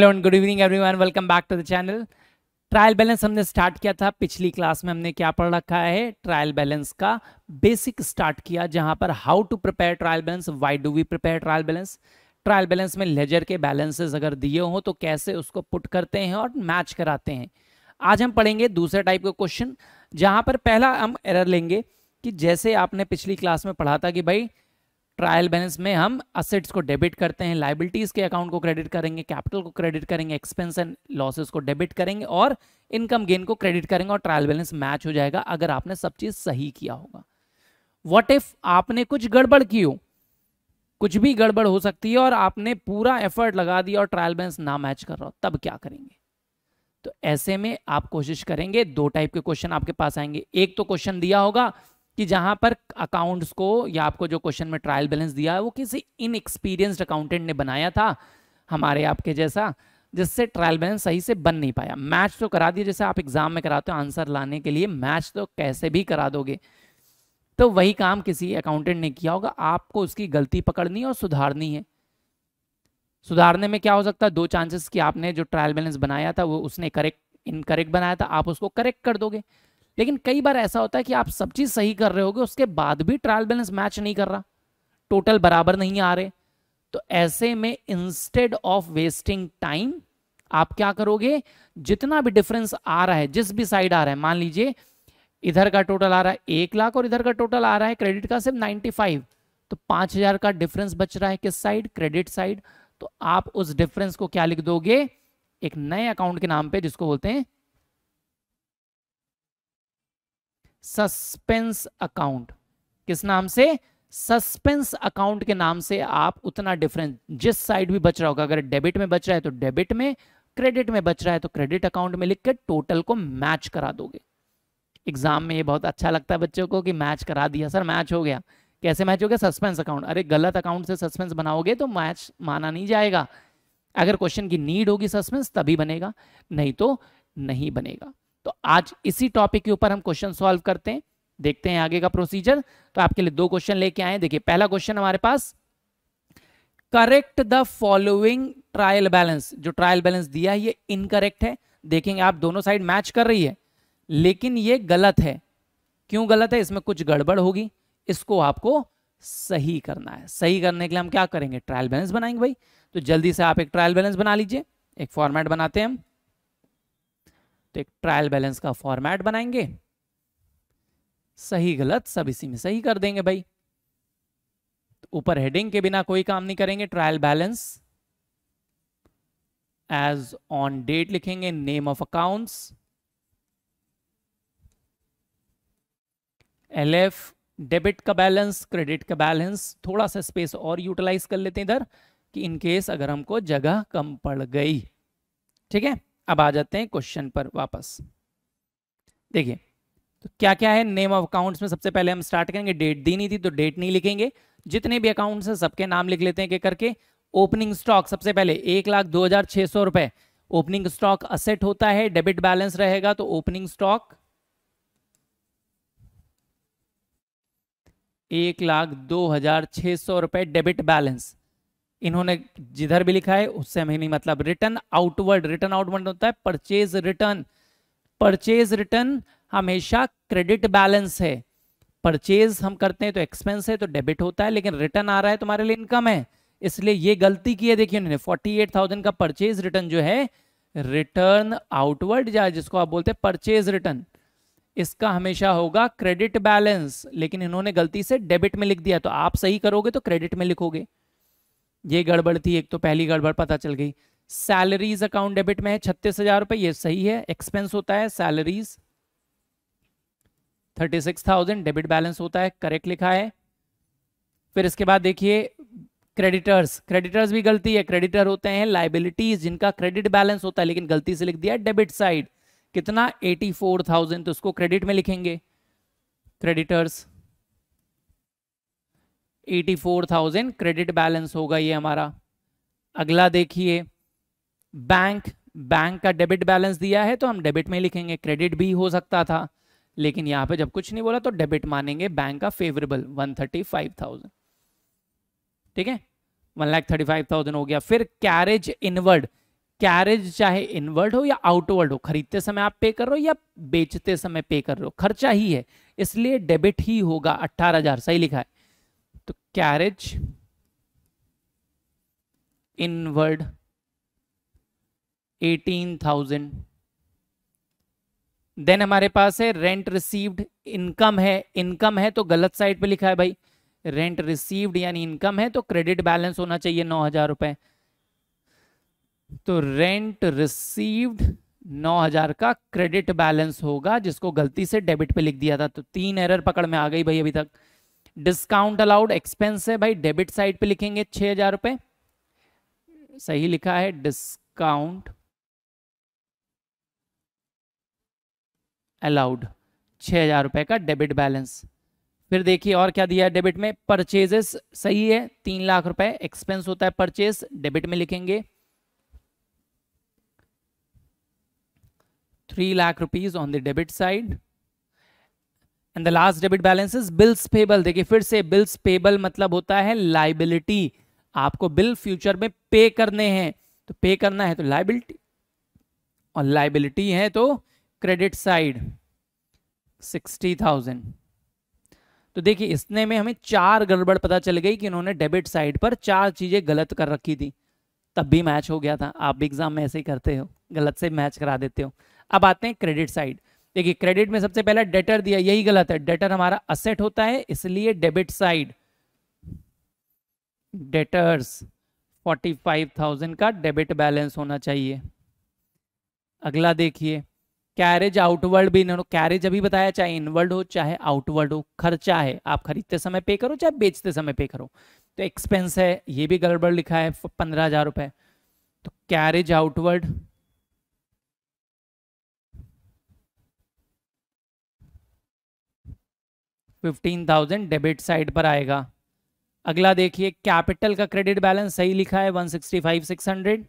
hello and good evening everyone welcome back to the channel trial balance हमने start किया था पिछली class में हमने क्या पढ़ रखा है ट्रायल बैलेंस का बेसिक स्टार्ट किया जहां पर how to prepare trial balance why do we prepare trial balance trial balance में लेजर के बैलेंसेज अगर दिए हों तो कैसे उसको पुट करते हैं और मैच कराते हैं आज हम पढ़ेंगे दूसरे टाइप का क्वेश्चन जहाँ पर पहला हम एरर लेंगे कि जैसे आपने पिछली क्लास में पढ़ा था कि भाई ट्रायल बैलेंस में हम असेट्स को डेबिट करते हैं लाइबिलिटीज़ के अकाउंट को क्रेडिट करेंगे कैपिटल को क्रेडिट करेंगे एक्सपेंस एंड लॉसेस को डेबिट करेंगे और इनकम गेन को क्रेडिट करेंगे और ट्रायल बैलेंस मैच हो जाएगा अगर आपने सब चीज़ सही किया होगा वॉट इफ आपने कुछ गड़बड़ की हो कुछ भी गड़बड़ हो सकती है और आपने पूरा एफर्ट लगा दिया और ट्रायल बैलेंस ना मैच कर रहा हो तब क्या करेंगे तो ऐसे में आप कोशिश करेंगे दो टाइप के क्वेश्चन आपके पास आएंगे एक तो क्वेश्चन दिया होगा कि जहां पर अकाउंट्स को या आपको जो क्वेश्चन में ट्रायल बैलेंस दिया है वो किसी इनएक्सपीरियंस्ड अकाउंटेंट ने बनाया था हमारे आपके जैसा जिससे ट्रायल बैलेंस सही से बन नहीं पाया मैच तो करा दिया जैसे आप एग्जाम में कराते हो आंसर लाने के लिए मैच तो कैसे भी करा दोगे तो वही काम किसी अकाउंटेंट ने किया होगा आपको उसकी गलती पकड़नी और सुधारनी है सुधारने में क्या हो सकता है दो चांसेस कि आपने जो ट्रायल बैलेंस बनाया था वो उसने करेक्ट इनकरेक्ट बनाया था आप उसको करेक्ट कर दोगे लेकिन कई बार ऐसा होता है कि आप सब चीज़ सही कर रहे होगे उसके बाद भी ट्रायल बैलेंस मैच नहीं कर रहा टोटल बराबर नहीं आ रहे तो ऐसे में इंस्टेड ऑफ वेस्टिंग टाइम आप क्या करोगे जितना भी डिफरेंस आ रहा है जिस भी साइड आ रहा है मान लीजिए इधर का टोटल आ रहा है एक लाख और इधर का टोटल आ रहा है क्रेडिट का सिर्फ नाइनटी फाइव तो पांच हजार का डिफरेंस बच रहा है किस साइड क्रेडिट साइड तो आप उस डिफरेंस को क्या लिख दोगे एक नए अकाउंट के नाम पे जिसको बोलते हैं सस्पेंस अकाउंट किस नाम से सस्पेंस अकाउंट के नाम से आप उतना डिफरेंस जिस साइड भी बच रहा होगा अगर डेबिट में बच रहा है तो डेबिट में क्रेडिट में बच रहा है तो क्रेडिट अकाउंट में लिख के टोटल को मैच करा दोगे एग्जाम में ये बहुत अच्छा लगता है बच्चों को कि मैच करा दिया सर मैच हो गया कैसे मैच हो गया सस्पेंस अकाउंट अरे गलत अकाउंट से सस्पेंस बनाओगे तो मैच माना नहीं जाएगा अगर क्वेश्चन की नीड होगी सस्पेंस तभी बनेगा नहीं तो नहीं बनेगा तो आज इसी टॉपिक के ऊपर हम क्वेश्चन सॉल्व करते हैं देखते हैं आगे का प्रोसीजर तो आपके लिए दो क्वेश्चन लेके आए देखिए पहला क्वेश्चन हमारे पास correct the following trial balance जो ट्रायल बैलेंस दिया है ये इनकरेक्ट है देखेंगे आप दोनों साइड मैच कर रही है लेकिन ये गलत है क्यों गलत है इसमें कुछ गड़बड़ होगी इसको आपको सही करना है सही करने के लिए हम क्या करेंगे ट्रायल बैलेंस बनाएंगे भाई तो जल्दी से आप एक ट्रायल बैलेंस बना लीजिए एक फॉर्मेट बनाते हैं हम तो एक ट्रायल बैलेंस का फॉर्मेट बनाएंगे सही गलत सब इसी में सही कर देंगे भाई तो ऊपर तो हेडिंग के बिना कोई काम नहीं करेंगे trial balance as on date लिखेंगे name of accounts L F debit का बैलेंस क्रेडिट का बैलेंस थोड़ा सा स्पेस और यूटिलाइज कर लेते हैं इधर कि इन केस अगर हमको जगह कम पड़ गई ठीक है अब आ जाते हैं क्वेश्चन पर वापस देखिए तो क्या क्या है नेम ऑफ अकाउंट्स में सबसे पहले हम स्टार्ट करेंगे डेट दी नहीं थी तो डेट नहीं लिखेंगे जितने भी अकाउंट्स हैं सबके नाम लिख लेते हैं के करके ओपनिंग स्टॉक सबसे पहले एक लाख दो हजार छह सौ रुपए ओपनिंग स्टॉक असेट होता है डेबिट बैलेंस रहेगा तो ओपनिंग स्टॉक एक लाख दो हजार छह सौ रुपए डेबिट बैलेंस इन्होंने जिधर भी लिखा है उससे हमें नहीं मतलब रिटर्न आउटवर्ड रिटर्न आउटवर्ड होता है परचेज रिटर्न परचेज रिटर्न हमेशा क्रेडिट बैलेंस है परचेज हम करते हैं तो एक्सपेंस है तो डेबिट होता है लेकिन रिटर्न आ रहा है तुम्हारे लिए इनकम है इसलिए ये गलती की है देखिए उन्होंने फोर्टी एट थाउजेंड का परचेज रिटर्न जो है रिटर्न आउटवर्ड या जिसको आप बोलते हैं परचेज रिटर्न इसका हमेशा होगा क्रेडिट बैलेंस लेकिन इन्होंने गलती से डेबिट में लिख दिया तो आप सही करोगे तो क्रेडिट में लिखोगे ये गड़बड़ थी एक तो पहली गड़बड़ पता चल गई सैलरीज अकाउंट डेबिट में है छत्तीस हजार रुपये ये सही है एक्सपेंस होता है salaries thirty six thousand debit balance होता है करेक्ट लिखा है फिर इसके बाद देखिए क्रेडिटर्स क्रेडिटर्स भी गलती है क्रेडिटर होते हैं लाइबिलिटीज जिनका क्रेडिट बैलेंस होता है लेकिन गलती से लिख दिया डेबिट साइड कितना एटी फोर थाउजेंड तो उसको क्रेडिट में लिखेंगे creditors eighty four thousand credit balance होगा ये हमारा अगला देखिए बैंक बैंक का डेबिट बैलेंस दिया है तो हम डेबिट में लिखेंगे क्रेडिट भी हो सकता था लेकिन यहां पे जब कुछ नहीं बोला तो डेबिट मानेंगे बैंक का favourable one thirty five thousand ठीक है one lakh thirty five thousand हो गया फिर कैरेज इनवर्ड कैरेज चाहे इनवर्ड हो या आउटवर्ड हो खरीदते समय आप पे कर रहे हो या बेचते समय पे कर रहे हो खर्चा ही है इसलिए डेबिट ही होगा अट्ठारह हजार सही लिखा है इनवर्ड एटीन 18,000 देन हमारे पास है रेंट रिसीव्ड इनकम है इनकम है तो गलत साइड पे लिखा है भाई रेंट रिसीव्ड यानी इनकम है तो क्रेडिट बैलेंस होना चाहिए नौ हजार रुपए तो रेंट रिसीव्ड नौ हजार का क्रेडिट बैलेंस होगा जिसको गलती से डेबिट पे लिख दिया था तो तीन एरर पकड़ में आ गई भाई अभी तक डिस्काउंट अलाउड एक्सपेंस है भाई डेबिट साइड पे लिखेंगे छह हजार रुपए सही लिखा है डिस्काउंट अलाउड छह हजार रुपए का डेबिट बैलेंस फिर देखिए और क्या दिया है डेबिट में परचेजेस सही है तीन लाख रुपए एक्सपेंस होता है परचेज डेबिट में लिखेंगे three lakh rupees on the debit side and the last debit balance is bills payable देखिए फिर से बिल्स पेबल मतलब होता है लाइबिलिटी आपको बिल फ्यूचर में पे करने हैं तो पे करना है तो लाइबिलिटी और लाइबिलिटी है तो क्रेडिट साइड सिक्सटी थाउजेंड तो देखिए इसने में हमें चार गड़बड़ पता चल गई कि इन्होंने डेबिट साइड पर चार चीज़ें गलत कर रखी थी तब भी मैच हो गया था आप भी एग्जाम में ऐसे ही करते हो गलत से मैच करा देते हो अब आते हैं क्रेडिट साइड देखिए क्रेडिट में सबसे पहला डेटर दिया यही गलत है डेटर हमारा असेट होता है इसलिए डेबिट साइड डेटर्स 45,000 का डेबिट बैलेंस होना चाहिए अगला देखिए कैरेज आउटवर्ड भी इन्होंने कैरेज अभी बताया चाहे इनवर्ड हो चाहे आउटवर्ड हो खर्चा है आप खरीदते समय पे करो चाहे बेचते समय पे करो तो एक्सपेंस है ये भी गड़बड़ लिखा है पंद्रह हजार रुपए तो carriage outward fifteen thousand debit side पर आएगा अगला देखिए कैपिटल का क्रेडिट बैलेंस सही लिखा है one sixty five six hundred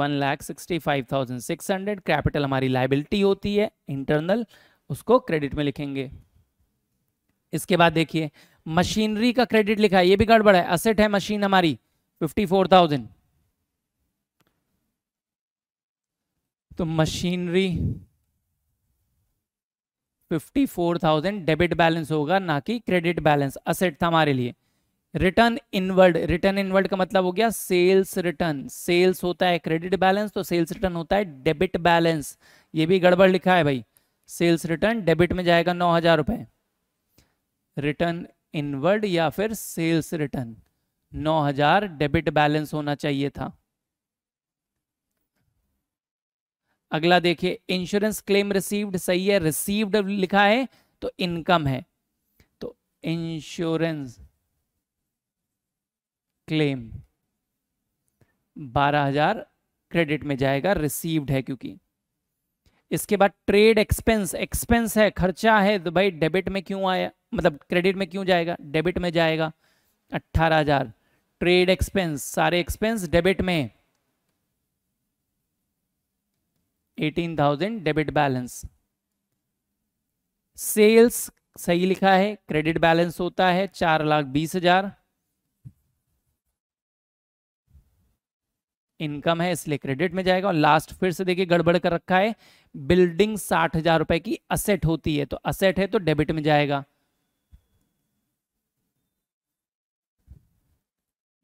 one sixty five thousand six hundred capital हमारी लाइबिलिटी होती है इंटरनल उसको क्रेडिट में लिखेंगे इसके बाद देखिए मशीनरी का क्रेडिट लिखा है ये भी गड़बड़ है असेट है मशीन हमारी फिफ्टी फोर थाउजेंड तो मशीनरी 54,000 डेबिट बैलेंस होगा ना कि क्रेडिट बैलेंस असेट था हमारे लिए रिटर्न इनवर्ड रिटर्न इनवर्ड का मतलब हो गया सेल्स रिटर्न सेल्स होता है क्रेडिट बैलेंस तो सेल्स रिटर्न होता है डेबिट बैलेंस ये भी गड़बड़ लिखा है भाई सेल्स रिटर्न डेबिट में जाएगा नौ हजार रुपए रिटर्न इनवर्ड या फिर सेल्स रिटर्न नौ हजार डेबिट बैलेंस होना चाहिए था अगला देखिए इंश्योरेंस क्लेम रिसीव्ड सही है रिसीव्ड लिखा है तो इनकम है तो इंश्योरेंस क्लेम बारह हजार क्रेडिट में जाएगा रिसीव्ड है क्योंकि इसके बाद ट्रेड एक्सपेंस एक्सपेंस है खर्चा है तो भाई डेबिट में क्यों आया मतलब क्रेडिट में क्यों जाएगा डेबिट में जाएगा अट्ठारह हजार ट्रेड एक्सपेंस सारे एक्सपेंस डेबिट में eighteen thousand debit balance sales सही लिखा है क्रेडिट बैलेंस होता है चार लाख बीस हजार इनकम है इसलिए क्रेडिट में जाएगा और लास्ट फिर से देखिए गड़बड़ कर रखा है बिल्डिंग साठ हजार रुपए की असेट होती है तो असेट है तो डेबिट में जाएगा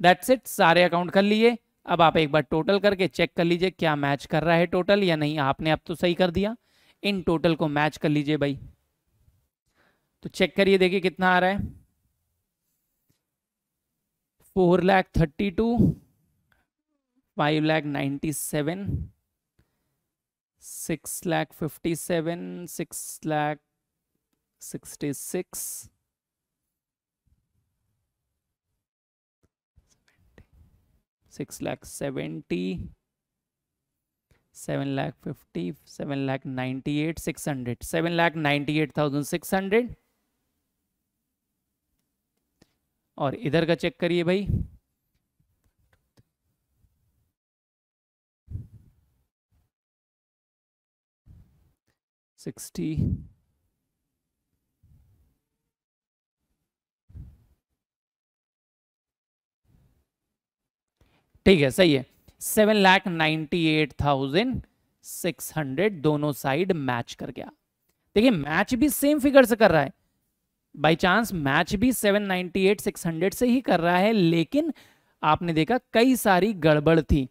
दैट्स इट सारे अकाउंट कर लिए अब आप एक बार टोटल करके चेक कर लीजिए क्या मैच कर रहा है टोटल या नहीं आपने अब तो सही कर दिया इन टोटल को मैच कर लीजिए भाई तो चेक करिए देखिए कितना आ रहा है four lakh thirty two five lakh ninety seven six lakh fifty seven six lakh sixty six six lakh seventy seven lakh fifty seven lakh ninety eight six hundred seven lakh ninety eight thousand six hundred और इधर का चेक करिए भाई सिक्सटी ठीक है सही है seven lakh ninety eight thousand six hundred दोनों साइड मैच कर गया देखिए मैच भी सेम फिगर से कर रहा है बाई चांस मैच भी seven ninety eight six hundred से ही कर रहा है लेकिन आपने देखा कई सारी गड़बड़ थी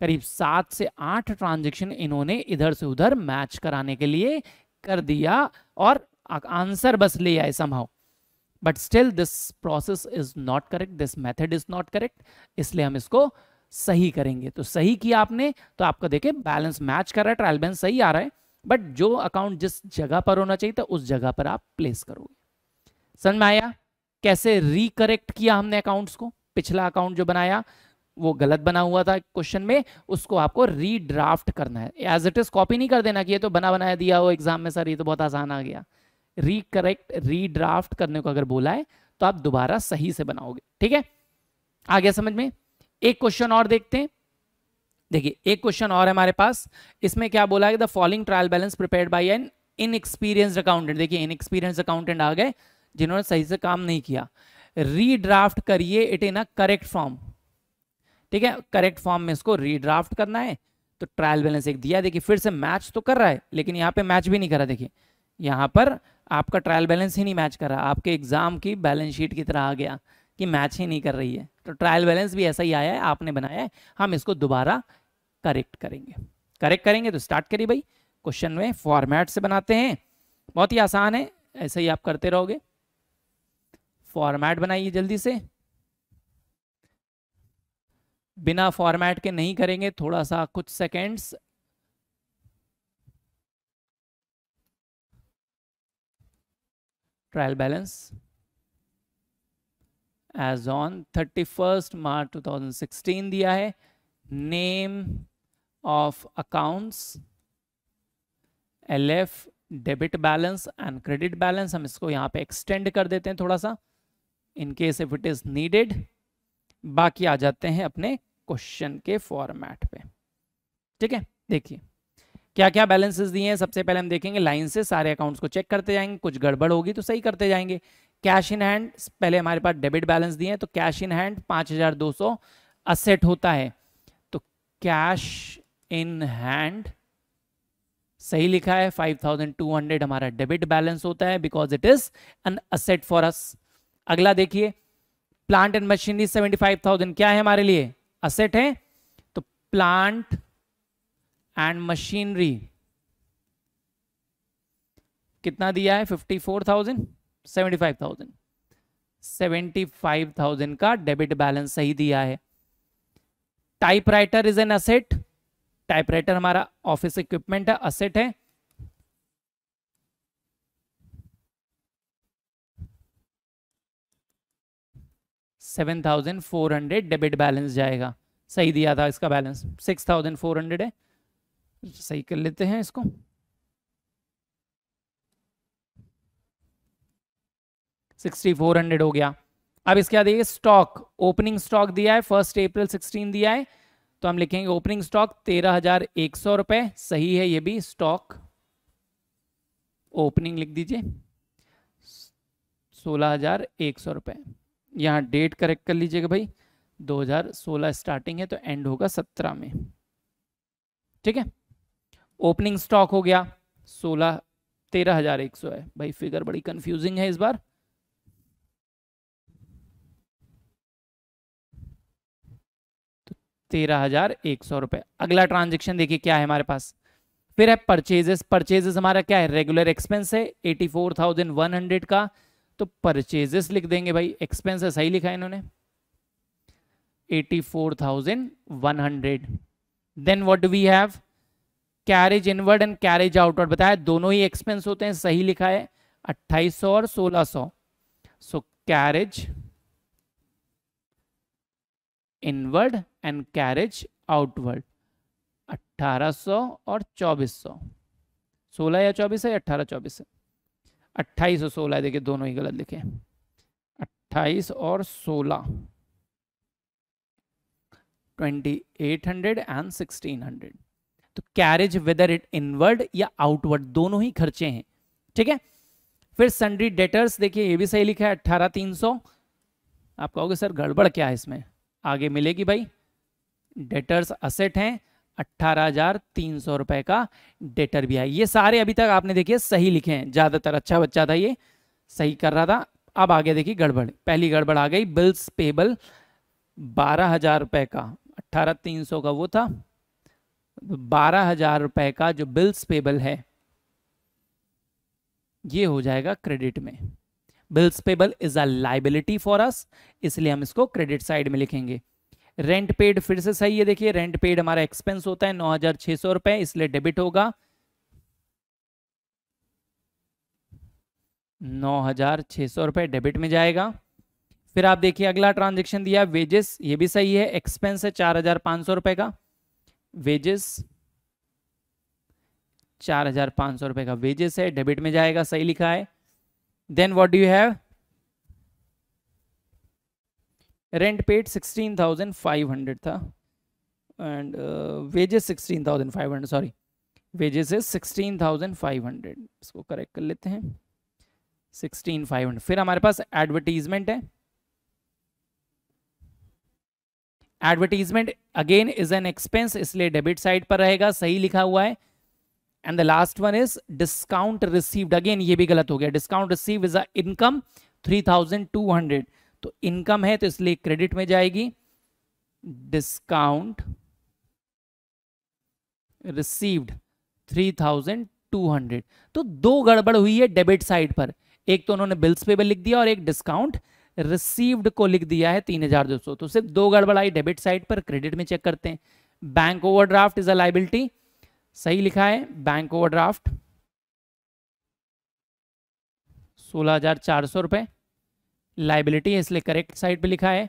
करीब सात से आठ ट्रांजेक्शन इन्होंने इधर से उधर मैच कराने के लिए कर दिया और आंसर बस ले आए समाव but still this process is not correct this method is not correct इसलिए हम इसको सही करेंगे तो सही किया आपने तो आपका देखे बैलेंस मैच कर रहा है ट्रायल बैलेंस सही आ रहा है बट जो अकाउंट जिस जगह पर होना चाहिए था उस जगह पर आप प्लेस करोगे समझ में आया कैसे रिकरेक्ट किया हमने अकाउंट्स को पिछला अकाउंट जो बनाया वो गलत बना हुआ था क्वेश्चन में उसको आपको रीड्राफ्ट करना है एज इट इज कॉपी नहीं कर देना कि ये तो बना बनाया दिया हो एग्जाम में सर ये तो बहुत आसान आ गया रिकरेक्ट रीड्राफ्ट करने को अगर बोला है तो आप दोबारा सही से बनाओगे ठीक है आ गया समझ में एक क्वेश्चन और देखते हैं देखिए एक क्वेश्चन और है हमारे पास इसमें क्या बोला है the following trial balance prepare by an inexperience accountant देखिए इनएक्सपीरियंस अकाउंटेंट आ गए जिन्होंने सही से काम नहीं किया रीड्राफ्ट करिए it in a correct form ठीक है करेक्ट फॉर्म में इसको रीड्राफ्ट करना है तो ट्रायल बैलेंस एक दिया देखिए फिर से मैच तो कर रहा है लेकिन यहाँ पर मैच भी नहीं करा देखिए यहाँ पर आपका ट्रायल बैलेंस ही नहीं मैच कर रहा आपके एग्जाम की बैलेंस शीट की तरह आ गया कि मैच ही नहीं कर रही है तो ट्रायल बैलेंस भी ऐसा ही आया है आपने बनाया है हम इसको दोबारा करेक्ट करेंगे करेक्ट करेंगे तो स्टार्ट करिए भाई क्वेश्चन में फॉर्मेट से बनाते हैं बहुत ही आसान है ऐसे ही आप करते रहोगे फॉर्मेट बनाइए जल्दी से बिना फॉर्मेट के नहीं करेंगे थोड़ा सा कुछ seconds trial balance as on thirty first March two thousand sixteen दिया है name of accounts L F debit balance and credit balance हम इसको यहाँ पे एक्सटेंड कर देते हैं थोड़ा सा in case if it is needed बाकी आ जाते हैं अपने क्वेश्चन के फॉर्मेट पे ठीक है देखिए क्या क्या बैलेंसेस दिए हैं सबसे पहले हम देखेंगे लाइन से सारे अकाउंट्स को चेक करते जाएंगे कुछ गड़बड़ होगी तो सही करते जाएंगे कैश इन हैंड पहले हमारे पास डेबिट बैलेंस दिए तो कैश इन हैंड पाँच हजार दो सौ असेट होता है तो कैश इन हैंड सही लिखा है फाइव थाउजेंड टू हंड्रेड हमारा डेबिट बैलेंस होता है because it is an asset for us अगला देखिए plant and machinery seventy five thousand क्या है हमारे लिए असेट है तो प्लांट एंड मशीनरी कितना दिया है fifty four thousand seventy five thousand seventy five thousand का डेबिट बैलेंस सही दिया है typewriter is an asset typewriter हमारा ऑफिस इक्विपमेंट है असेट है seven thousand four hundred debit balance जाएगा सही दिया था इसका balance six thousand four hundred है सही कर लेते हैं इसको 6400 हो गया अब इसके बाद ये स्टॉक ओपनिंग स्टॉक दिया है फर्स्ट अप्रैल 16 दिया है तो हम लिखेंगे ओपनिंग स्टॉक तेरह हजार एक सौ रुपए सही है ये भी स्टॉक ओपनिंग लिख दीजिए सोलह हजार एक सौ रुपए यहां डेट करेक्ट कर लीजिएगा भाई 2016 स्टार्टिंग है तो एंड होगा 17 में ठीक है ओपनिंग स्टॉक हो गया सोलह तेरह हजार एक सौ है भाई फिगर बड़ी कंफ्यूजिंग है इस बार तेरह हजार एक सौ रुपए अगला ट्रांजेक्शन देखिए क्या है हमारे पास फिर है परचेजेस परचेजेस हमारा क्या है रेगुलर एक्सपेंस है eighty four thousand one hundred का तो परचेजेस लिख देंगे भाई एक्सपेंस है सही लिखा है इन्होंने eighty four thousand one hundred then what do we have carriage inward and carriage outward बताया दोनों ही एक्सपेंस होते हैं सही लिखा है अट्ठाईस सौ और सोलह सौ so carriage inward and carriage outward 1800 और 2400 16 या 24 है या चौबीस है अट्ठाईस और सोलह देखिए दोनों ही गलत लिखे अट्ठाईस और सोलह twenty eight hundred and sixteen hundred तो कैरेज वेदर इट इनवर्ड या आउटवर्ड दोनों ही खर्चे हैं ठीक है फिर सन्ड्री डेटर्स देखिए ये भी सही लिखा है अट्ठारह तीन सौ आप कहोगे सर गड़बड़ क्या है इसमें आगे मिलेगी भाई डेटर्स असेट हैं अट्ठारह हजार तीन सौ रुपए का डेटर भी है ये सारे अभी तक आपने देखिए सही लिखे हैं ज्यादातर अच्छा बच्चा था ये सही कर रहा था अब आगे देखिए गड़बड़ पहली गड़बड़ आ गई बिल्स पेबल बारह हजार रुपए का अट्ठारह तीन सौ का वो था बारह हजार रुपए का जो बिल्स पेबल है ये हो जाएगा क्रेडिट में bills payable is a liability for us इसलिए हम इसको क्रेडिट साइड में लिखेंगे रेंट पेड फिर से सही है देखिए रेंट पेड हमारा एक्सपेंस होता है नौ हजार छह सौ रुपए इसलिए डेबिट होगा नौ हजार छह सौ रुपए डेबिट में जाएगा फिर आप देखिए अगला ट्रांजेक्शन दिया वेजेस ये भी सही है एक्सपेंस है चार हजार पांच सौ रुपए का वेजेस चार हजार पांच सौ रुपए का वेजेस है डेबिट में जाएगा सही लिखा है then what do you have rent paid 16500 tha and uh, wages 16500 sorry wages is 16500 इसको करेक्ट कर लेते हैं 16500 फिर हमारे पास एडवर्टीजमेंट है advertisement again is an expense इसलिए डेबिट साइड पर रहेगा सही लिखा हुआ है and the last one is discount received again ये भी गलत हो गया discount receive is a income 3200 तो इनकम है तो इसलिए क्रेडिट में जाएगी डिस्काउंट रिसीव्ड 3200 तो दो गड़बड़ हुई है डेबिट साइड पर एक तो उन्होंने बिल्स पे लिख दिया और एक डिस्काउंट रिसीव्ड को लिख दिया है 3200 तो सिर्फ दो गड़बड़ आई डेबिट साइड पर क्रेडिट में चेक करते हैं bank overdraft is a liability सही लिखा है बैंक ओवरड्राफ्ट सोलह हजार चार सौ रुपये लाइबिलिटी है इसलिए करेक्ट साइड पे लिखा है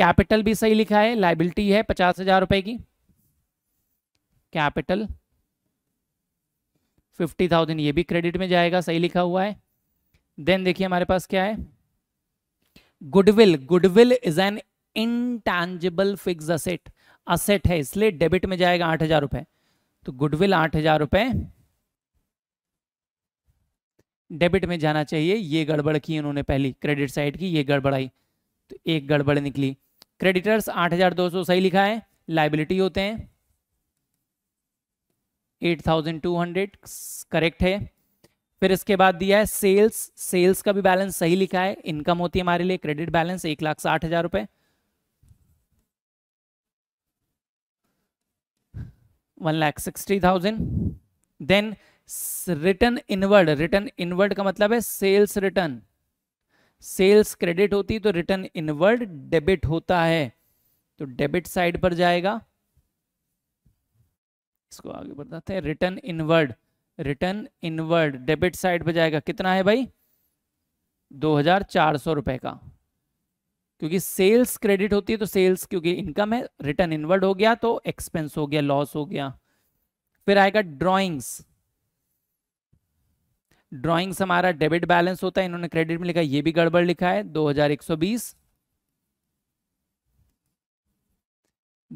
कैपिटल भी सही लिखा है लाइबिलिटी है पचास हजार रुपये की कैपिटल फिफ्टी थाउजेंड ये भी क्रेडिट में जाएगा सही लिखा हुआ है देन देखिए हमारे पास क्या है goodwill goodwill is an intangible fix asset asset है इसलिए डेबिट में जाएगा आठ हजार रुपये तो गुडविल आठ हजार रुपए डेबिट में जाना चाहिए ये गड़बड़ की उन्होंने पहली क्रेडिट साइड की ये गड़बड़ाई तो एक गड़बड़ निकली क्रेडिटर्स आठ हजार दो सौ सही लिखा है लाइबिलिटी होते हैं eight thousand two hundred correct है फिर इसके बाद दिया है सेल्स सेल्स का भी बैलेंस सही लिखा है इनकम होती है हमारे लिए क्रेडिट बैलेंस एक लाख साठ हजार रुपये one lakh sixty thousand then return inward return inward का मतलब है सेल्स रिटर्न सेल्स क्रेडिट होती है तो रिटर्न इनवर्ड डेबिट होता है तो डेबिट साइड पर जाएगा इसको आगे बताते हैं return inward return inward debit side पर जाएगा कितना है भाई दो हजार चार सौ रुपए का क्योंकि सेल्स क्रेडिट होती है तो सेल्स क्योंकि इनकम है रिटर्न इनवर्ड हो गया तो एक्सपेंस हो गया लॉस हो गया फिर आएगा ड्रॉइंग्स ड्रॉइंग्स हमारा डेबिट बैलेंस होता है इन्होंने क्रेडिट में लिखा ये भी गड़बड़ लिखा है 2120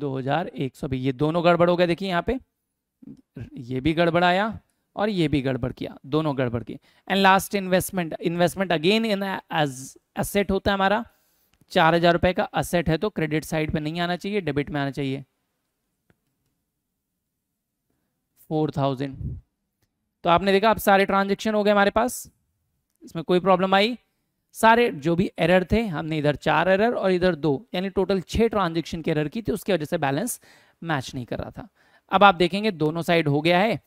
2120 ये दोनों गड़बड़ हो गया देखिए यहां पे ये भी गड़बड़ आया और ये भी गड़बड़ किया दोनों गड़बड़ किए and last investment investment again in as asset होता है हमारा चार हजार रुपए का असेट है तो क्रेडिट साइड पे नहीं आना चाहिए डेबिट में आना चाहिए फोर थाउजेंड तो आपने देखा अब सारे ट्रांजेक्शन हो गए हमारे पास इसमें कोई प्रॉब्लम आई सारे जो भी एरर थे हमने इधर चार एरर और इधर दो यानी टोटल छह ट्रांजेक्शन की एरर की थी उसकी वजह से बैलेंस मैच नहीं कर रहा था अब आप देखेंगे दोनों साइड हो गया है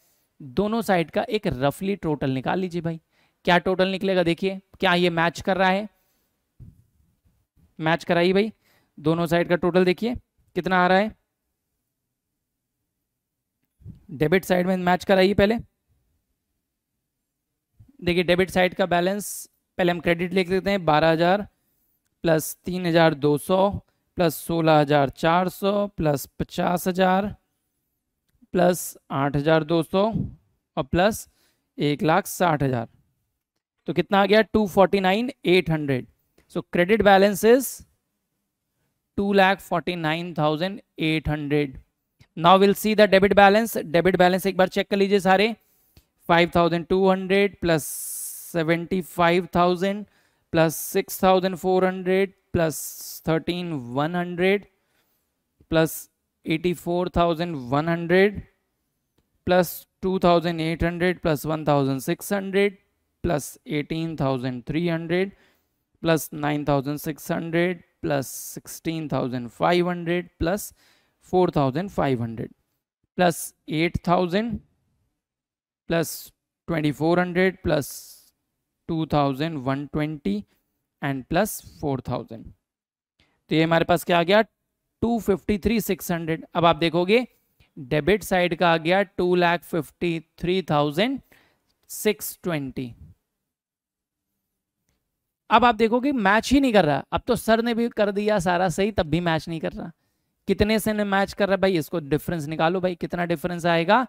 दोनों साइड का एक रफली टोटल निकाल लीजिए भाई क्या टोटल निकलेगा देखिए क्या ये मैच कर रहा है मैच कराइए भाई दोनों साइड का टोटल देखिए कितना आ रहा है डेबिट साइड में मैच कराइए पहले देखिए डेबिट साइड का बैलेंस पहले हम क्रेडिट लिख देते हैं बारह हजार प्लस तीन हजार दो सौ प्लस सोलह हजार चार सौ प्लस पचास हजार प्लस आठ हजार दो सौ और प्लस एक लाख साठ हजार तो कितना आ गया two forty nine eight hundred so credit balance is 2,49,800 now we'll see the debit balance debit balance एक बार check कर लीजिए सारे 5,200 plus 75,000 plus 6,400 plus 13,100 plus 84,100 plus 2,800 plus 1,600 plus 18,300 plus nine thousand six hundred plus sixteen thousand five hundred plus four thousand five hundred plus eight thousand plus twenty four hundred plus two thousand one twenty and plus four thousand तो ये हमारे पास क्या आ गया two fifty three six hundred अब आप देखोगे डेबिट साइड का आ गया two lakh fifty three thousand six twenty अब आप देखोगे मैच ही नहीं कर रहा अब तो सर ने भी कर दिया सारा सही तब भी मैच नहीं कर रहा कितने से ने मैच कर रहा भाई इसको डिफरेंस निकालो भाई कितना डिफरेंस आएगा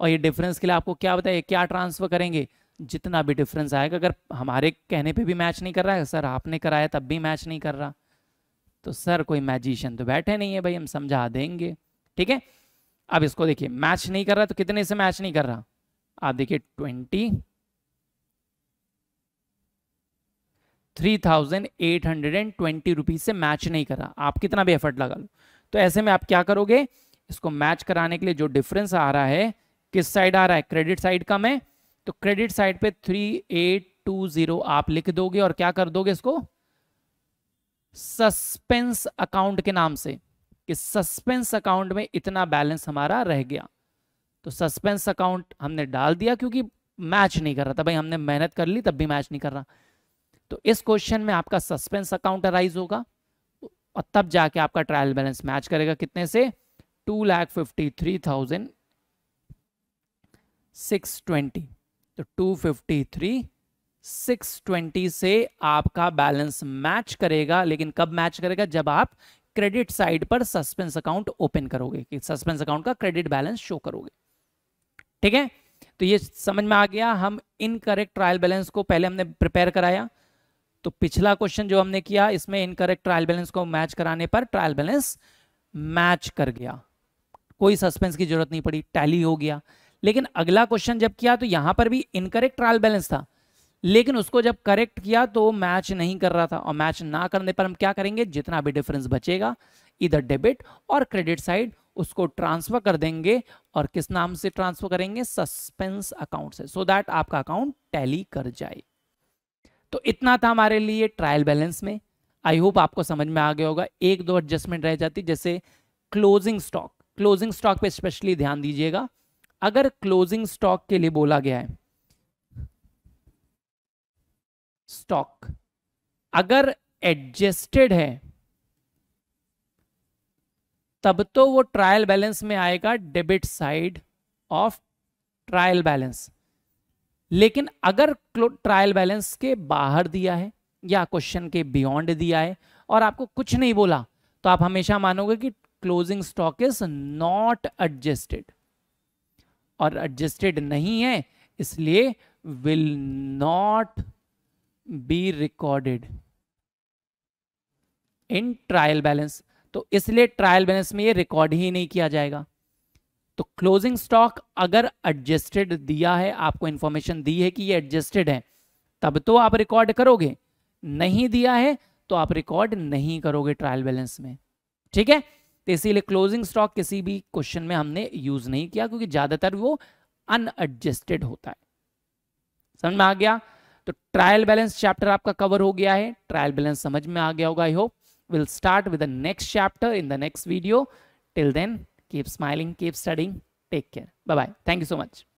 और ये डिफरेंस के लिए आपको क्या बताइए क्या ट्रांसफर करेंगे जितना भी डिफरेंस आएगा अगर हमारे कहने पे भी मैच नहीं कर रहा है सर आपने कराया तब भी मैच नहीं कर रहा तो सर कोई मैजिशियन तो बैठे नहीं है भाई हम समझा देंगे ठीक है अब इसको देखिए मैच नहीं कर रहा तो कितने से मैच नहीं कर रहा आप देखिए twenty three thousand eight hundred and twenty rupees से मैच नहीं करा आप कितना भी एफर्ट लगा लो तो ऐसे में आप क्या करोगे इसको मैच कराने के लिए जो डिफरेंस आ रहा है किस साइड आ रहा है क्रेडिट साइड कम है तो क्रेडिट साइड पे थ्री एट टू जीरो आप लिख दोगे और क्या कर दोगे इसको सस्पेंस अकाउंट के नाम से कि सस्पेंस अकाउंट में इतना बैलेंस हमारा रह गया तो सस्पेंस अकाउंट हमने डाल दिया क्योंकि मैच नहीं कर रहा था भाई हमने मेहनत कर ली तब भी मैच नहीं कर रहा तो इस क्वेश्चन में आपका सस्पेंस अकाउंट अराइज होगा और तब जाके आपका ट्रायल बैलेंस मैच करेगा कितने से two lakh fifty three thousand six twenty तो two fifty three six twenty से आपका बैलेंस मैच करेगा लेकिन कब मैच करेगा जब आप क्रेडिट साइड पर सस्पेंस अकाउंट ओपन करोगे कि सस्पेंस अकाउंट का क्रेडिट बैलेंस शो करोगे ठीक है तो ये समझ में आ गया हम इनकरेक्ट ट्रायल बैलेंस को पहले हमने प्रिपेयर कराया तो पिछला क्वेश्चन जो हमने किया इसमें इनकरेक्ट ट्रायल बैलेंस को मैच कराने पर ट्रायल बैलेंस मैच कर गया कोई सस्पेंस की जरूरत नहीं पड़ी टैली हो गया लेकिन अगला क्वेश्चन जब किया तो यहां पर भी इनकरेक्ट ट्रायल बैलेंस था लेकिन उसको जब करेक्ट किया तो मैच नहीं कर रहा था और मैच ना करने पर हम क्या करेंगे जितना भी डिफरेंस बचेगा इधर डेबिट और क्रेडिट साइड उसको ट्रांसफर कर देंगे और किस नाम से ट्रांसफर करेंगे सस्पेंस अकाउंट से सो so दैट आपका अकाउंट टैली कर जाए तो इतना था हमारे लिए ट्रायल बैलेंस में आई होप आपको समझ में आ गया होगा एक दो एडजस्टमेंट रह जाती जैसे क्लोजिंग स्टॉक क्लोजिंग स्टॉक पे स्पेशली ध्यान दीजिएगा अगर क्लोजिंग स्टॉक के लिए बोला गया है स्टॉक अगर एडजस्टेड है तब तो वो ट्रायल बैलेंस में आएगा debit side of trial balance लेकिन अगर ट्रायल बैलेंस के बाहर दिया है या क्वेश्चन के बियॉन्ड दिया है और आपको कुछ नहीं बोला तो आप हमेशा मानोगे कि closing stock is not adjusted और एडजस्टेड नहीं है इसलिए will not be recorded in trial balance तो इसलिए ट्रायल बैलेंस में ये रिकॉर्ड ही नहीं किया जाएगा तो क्लोजिंग स्टॉक अगर एडजस्टेड दिया है आपको इंफॉर्मेशन दी है कि ये एडजस्टेड है तब तो आप रिकॉर्ड करोगे नहीं दिया है तो आप रिकॉर्ड नहीं करोगे ट्रायल बैलेंस में ठीक है तो इसीलिए क्लोजिंग स्टॉक किसी भी क्वेश्चन में हमने यूज नहीं किया क्योंकि ज्यादातर वो अनएडजस्टेड होता है समझ में आ गया तो ट्रायल बैलेंस चैप्टर आपका कवर हो गया है ट्रायल बैलेंस समझ में आ गया होगा I hope will start with the next chapter in the next video till then keep smiling keep studying take care bye bye thank you so much